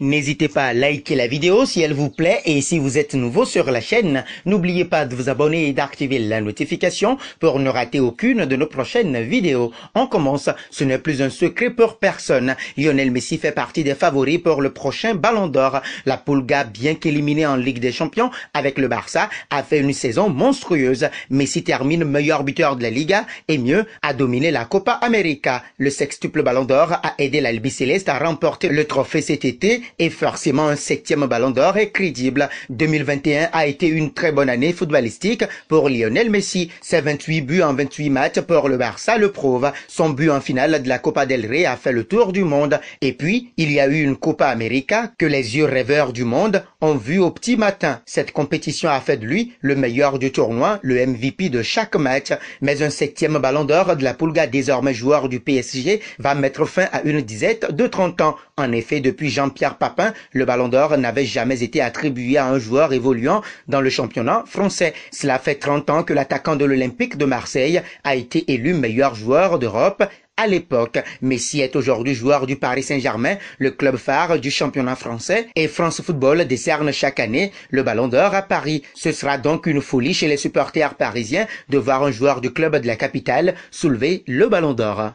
N'hésitez pas à liker la vidéo si elle vous plaît et si vous êtes nouveau sur la chaîne, n'oubliez pas de vous abonner et d'activer la notification pour ne rater aucune de nos prochaines vidéos. On commence, ce n'est plus un secret pour personne. Lionel Messi fait partie des favoris pour le prochain Ballon d'Or. La Pulga, bien qu'éliminée en Ligue des Champions avec le Barça, a fait une saison monstrueuse. Messi termine meilleur buteur de la Liga et mieux, a dominé la Copa América. Le sextuple Ballon d'Or a aidé l'Albi Céleste à remporter le trophée cet été et forcément un septième ballon d'or est crédible. 2021 a été une très bonne année footballistique pour Lionel Messi. Ses 28 buts en 28 matchs pour le Barça le prouvent. Son but en finale de la Copa del Rey a fait le tour du monde. Et puis, il y a eu une Copa América que les yeux rêveurs du monde ont vu au petit matin. Cette compétition a fait de lui le meilleur du tournoi, le MVP de chaque match. Mais un septième ballon d'or de la Pulga, désormais joueur du PSG, va mettre fin à une disette de 30 ans. En effet, depuis Jean-Pierre Papin, le Ballon d'Or n'avait jamais été attribué à un joueur évoluant dans le championnat français. Cela fait 30 ans que l'attaquant de l'Olympique de Marseille a été élu meilleur joueur d'Europe à l'époque. Messi est aujourd'hui joueur du Paris Saint-Germain, le club phare du championnat français, et France Football décerne chaque année le Ballon d'Or à Paris. Ce sera donc une folie chez les supporters parisiens de voir un joueur du club de la capitale soulever le Ballon d'Or.